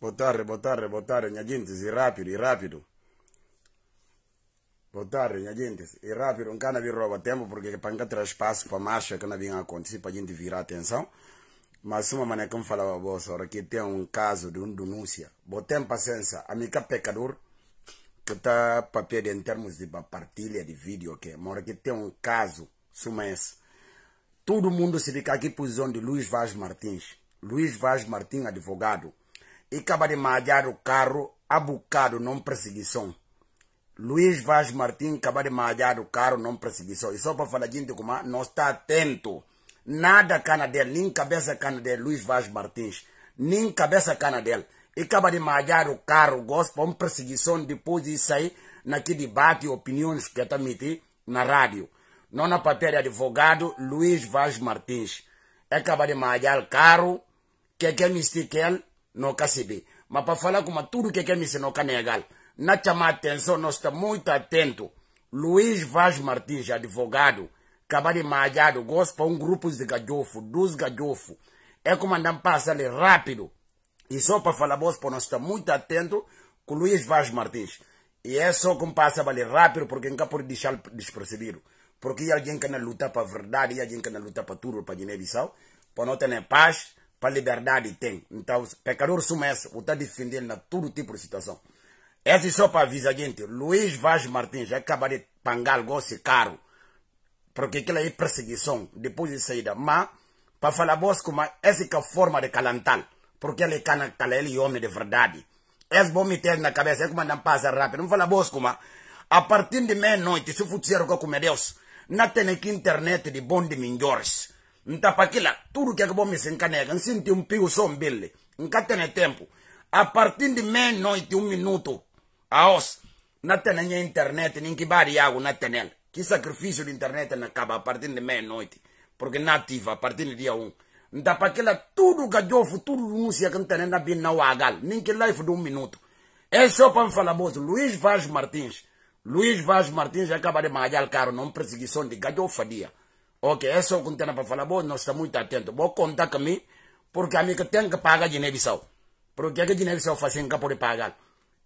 Botar, botar, botar, minha gente, e rápido, e rápido. Botar, minha gente, e rápido, um quero vir rouba tempo, porque para ter espaço para marcha que não vinha acontecer, para a gente virar atenção. Mas uma maneira que eu falava a você, que tem um caso de um denúncia, botem paciência, amiga pecador, que está papel em termos de partilha de vídeo, ok, okay? hora que tem um caso, suma esse. Todo mundo se fica aqui por zona de Luiz Vaz Martins. Luiz Vaz Martins, advogado e acaba de malhar o carro abucado não perseguição. Luiz Vaz Martins acaba de malhar o carro não perseguição. E só para falar gente como é, não está atento. Nada cana dele, nem cabeça cana dele, Luiz Vaz Martins. Nem cabeça cana dele. E acaba de malhar o carro, gosta uma perseguição depois disso aí naquele debate opiniões que está metido na rádio. Não na papel advogado Luiz Vaz Martins. Acaba de malhar o carro, que é que é no KCB. Mas para falar com tudo que quer me ensinar Canegal, na chamar atenção, nós estamos muito atentos. Luiz Vaz Martins, advogado, acaba de malhado, gosta um grupo de gajofo dos gajofo É como andar passa ali rápido. E só para falar, boss, nós estamos muito atentos com Luiz Vaz Martins. E é só como passa ali rápido, porque nunca pode deixar despercebido. Porque alguém que não luta para a verdade, alguém que não luta para tudo, para Guiné-Bissau, para não ter paz, para liberdade tem. Então, pecador suma sumense o está defendendo na todo tipo de situação. Esse só para avisar a gente, Luiz Vaz Martins já acaba de pangar gosto assim caro, porque aquilo é perseguição, depois de saída. Mas, para falar bosco, mas é, essa é a forma de calantal, porque ele é ele é homem de verdade. Esse bom me na cabeça, é como não passa rápido. Não fala bosco, mas é. a partir de meia-noite, se o futuro com o meu Deus, não tem aqui internet de bom de melhores. Ntapakila, tudo que acabou me sencanega, eu senti um pio sombele, nunca tempo. A partir de meia-noite, um minuto, aos os, na tenha internet, nem que bariago na tenel. Que sacrifício de internet na acaba a partir de meia-noite, porque nativa a partir do dia 1. Um. Ntapakila, tudo que tudo futuro anúncia que tem na bin na wagal, nem que live de um minuto. É só para falar, Luiz Vaz Martins. Luiz Vaz Martins acaba de magalhar caro, não perseguição de gajofadia. Ok, essa só o que eu tenho para falar. Bom, nós estamos muito atentos. Vou contar comigo, porque a mim que tem que pagar Guiné-Bissau. Porque a Guiné-Bissau faz assim que pode pagar.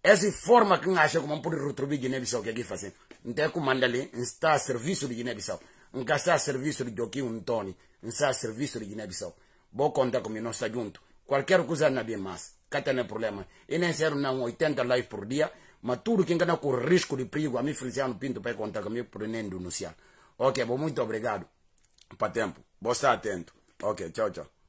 Essa forma que eu acho que eu pode retribuir Guiné-Bissau, que aqui faz assim. Então, eu mando ali, está a serviço de Guiné-Bissau. Não está a serviço de Joaquim Antônio. Não está a serviço de Guiné-Bissau. Vou contar comigo, nós estamos juntos. Qualquer coisa não é mais. cá tem um problema. E nem ser não 80 lives por dia, mas tudo que engana com risco de perigo, a mim Feliciano Pinto para contar comigo por nem denunciar. Ok, bom, muito obrigado para tempo. Vou estar atento. Ok, tchau, tchau.